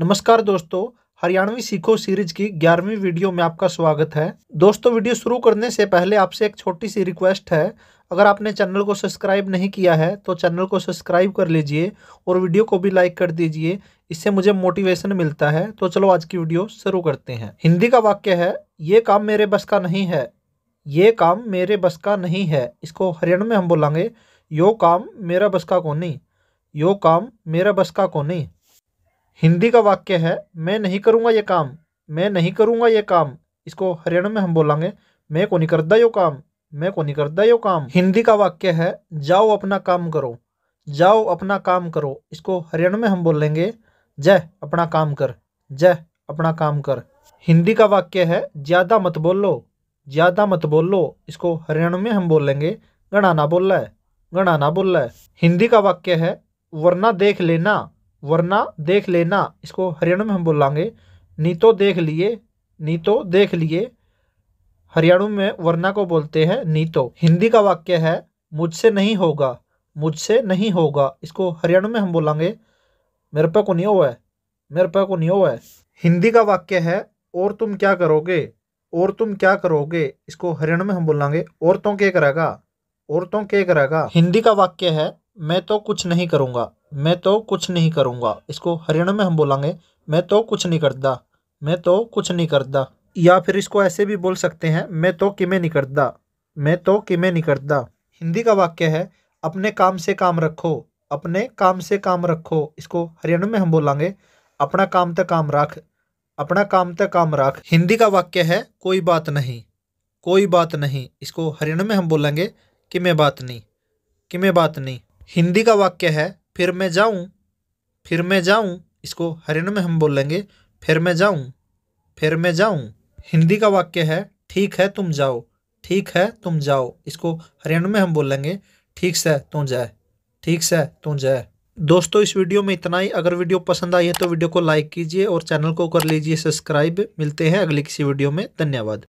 नमस्कार दोस्तों हरियाणवी सीखो सीरीज की ग्यारहवीं वीडियो में आपका स्वागत है दोस्तों वीडियो शुरू करने से पहले आपसे एक छोटी सी रिक्वेस्ट है अगर आपने चैनल को सब्सक्राइब नहीं किया है तो चैनल को सब्सक्राइब कर लीजिए और वीडियो को भी लाइक कर दीजिए इससे मुझे मोटिवेशन मिलता है तो चलो आज की वीडियो शुरू करते हैं हिंदी का वाक्य है ये काम मेरे बस का नहीं है ये काम मेरे बस का नहीं है इसको हरियाणा में हम बोलेंगे यो काम मेरा बस का को नहीं यो काम मेरा बस का को नहीं हिंदी का वाक्य है मैं नहीं करूँगा ये काम मैं नहीं करूँगा ये काम इसको हरियाणा में हम बोलेंगे मैं को नहीं करता यो काम मैं को नहीं करता यो काम हिंदी का वाक्य है जाओ अपना काम करो जाओ अपना काम करो इसको हरियाणा में हम बोलेंगे जय अपना काम कर जय अपना काम कर हिंदी का वाक्य है ज़्यादा मत बोलो ज़्यादा मत बोलो इसको हरियाणा में हम बोलेंगे गणा ना बोल रहा है गणा ना बोल रहा है हिंदी का वाक्य है वरना देख लेना वरना देख लेना इसको हरियाणा में हम बोलांगे नीतो तो देख लिए नीतो तो देख लिए हरियाणा में वरना को बोलते हैं नीतो तो हिंदी का वाक्य है मुझसे नहीं होगा मुझसे नहीं होगा इसको हरियाणा में हम बोलेंगे मेरे पे को नहीं हुआ है मेरे पे को नहीं हुआ है हिंदी का वाक्य है और तुम क्या करोगे और तुम क्या करोगे इसको हरियाणा में हम बोलेंगे औरतों के करेगा औरतों के करेगा हिंदी का वाक्य है मैं तो कुछ नहीं करूँगा मैं तो कुछ नहीं करूँगा इसको हरियाणा में हम बोलेंगे मैं तो कुछ नहीं करता मैं तो कुछ नहीं करता या फिर इसको ऐसे भी बोल सकते हैं मैं तो किमें नहीं करता मैं तो किमें नहीं करता हिंदी का वाक्य है अपने काम से काम रखो अपने काम से काम रखो इसको हरियाणा में हम बोलेंगे अपना काम तक काम रख अपना काम तक काम रख हिंदी का वाक्य है कोई बात नहीं कोई बात नहीं इसको हरियाणा में हम बोलेंगे कि मैं बात नहीं किमें बात नहीं हिंदी का वाक्य है फिर मैं जाऊं फिर मैं जाऊं इसको हरियाणा में हम बोल लेंगे फिर मैं जाऊं फिर मैं जाऊं हिंदी का वाक्य है ठीक है तुम जाओ ठीक है तुम जाओ इसको हरियाणा में हम बोल लेंगे ठीक से तू जाए ठीक से तू जाए दोस्तों इस वीडियो में इतना ही अगर वीडियो पसंद आई है तो वीडियो को लाइक कीजिए और चैनल को कर लीजिए सब्सक्राइब मिलते हैं अगली किसी वीडियो में धन्यवाद